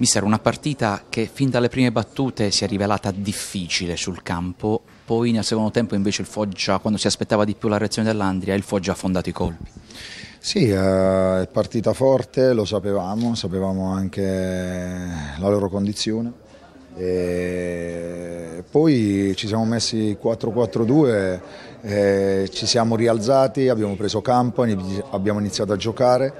Mister, una partita che fin dalle prime battute si è rivelata difficile sul campo, poi nel secondo tempo invece il Foggia, quando si aspettava di più la reazione dell'Andria, il Foggia ha fondato i colpi. Sì, eh, è partita forte, lo sapevamo, sapevamo anche la loro condizione. E poi ci siamo messi 4-4-2, eh, ci siamo rialzati, abbiamo preso campo, abbiamo iniziato a giocare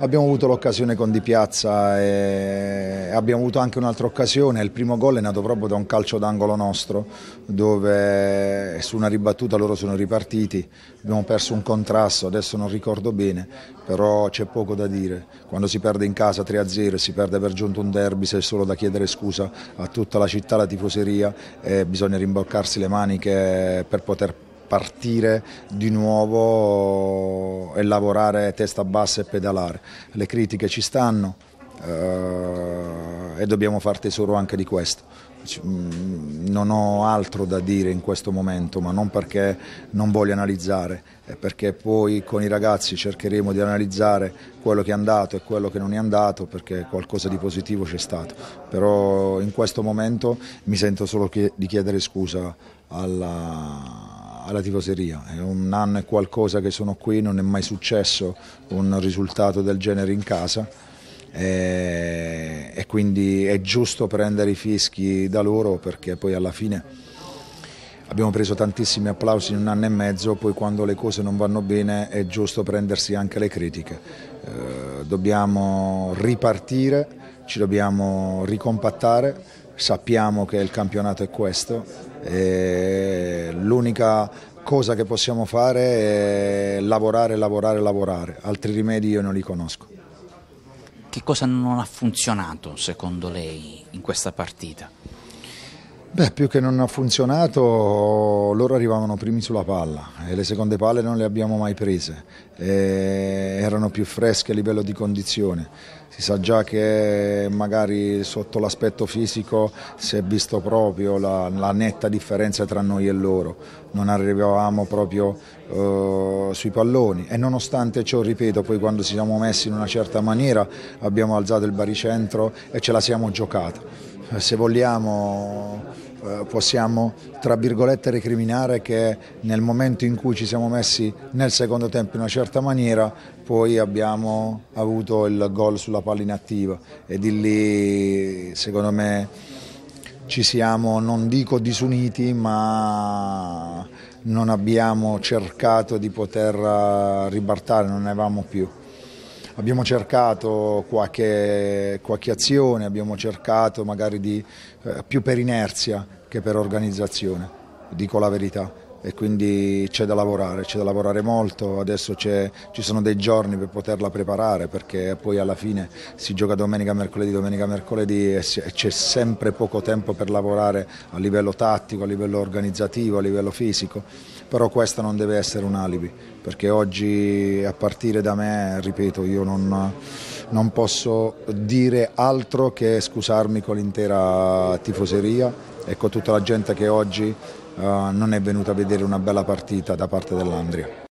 abbiamo avuto l'occasione con Di Piazza e abbiamo avuto anche un'altra occasione, il primo gol è nato proprio da un calcio d'angolo nostro dove su una ribattuta loro sono ripartiti, abbiamo perso un contrasto, adesso non ricordo bene, però c'è poco da dire, quando si perde in casa 3-0 e si perde per giunto un derby c'è solo da chiedere scusa a tutta la città, la tifoseria e bisogna rimboccarsi le maniche per poter partire di nuovo e lavorare testa bassa e pedalare. Le critiche ci stanno eh, e dobbiamo far tesoro anche di questo. Mm, non ho altro da dire in questo momento, ma non perché non voglio analizzare, è perché poi con i ragazzi cercheremo di analizzare quello che è andato e quello che non è andato, perché qualcosa di positivo c'è stato. Però in questo momento mi sento solo di chiedere scusa alla, alla tifoseria. È un anno e qualcosa che sono qui, non è mai successo un risultato del genere in casa e, eh, e quindi è giusto prendere i fischi da loro perché poi alla fine abbiamo preso tantissimi applausi in un anno e mezzo, poi quando le cose non vanno bene è giusto prendersi anche le critiche. Eh, dobbiamo ripartire, ci dobbiamo ricompattare, sappiamo che il campionato è questo eh, l'unica cosa che possiamo fare è lavorare, lavorare, lavorare, altri rimedi io non li conosco. Che cosa non ha funzionato secondo lei in questa partita? Beh, più che non ha funzionato, loro arrivavano primi sulla palla e le seconde palle non le abbiamo mai prese, e erano più fresche a livello di condizione. Si sa già che magari sotto l'aspetto fisico si è visto proprio la, la, netta differenza tra noi e loro, non arrivavamo proprio eh, sui palloni e nonostante ciò, ripeto, poi quando ci siamo messi in una certa maniera abbiamo alzato il baricentro e ce la siamo giocata eh, se vogliamo eh, possiamo tra virgolette recriminare che nel momento in cui ci siamo messi nel secondo tempo in una certa maniera poi abbiamo avuto il gol sulla palla inattiva e di lì secondo me ci siamo non dico disuniti ma non abbiamo cercato di poter eh, ribartare, non ne avevamo più abbiamo cercato qualche, qualche azione, abbiamo cercato magari di, eh, più per inerzia che per organizzazione, dico la verità e quindi c'è da lavorare, c'è da lavorare molto, adesso ci sono dei giorni per poterla preparare perché poi alla fine si gioca domenica, mercoledì, domenica, mercoledì e, e c'è sempre poco tempo per lavorare a livello tattico, a livello organizzativo, a livello fisico, però questo non deve essere un alibi perché oggi a partire da me, ripeto, io non, non posso dire altro che scusarmi con l'intera tifoseria ecco, tutta la gente che oggi uh, non è venuta a vedere una bella partita da parte dell'Andria.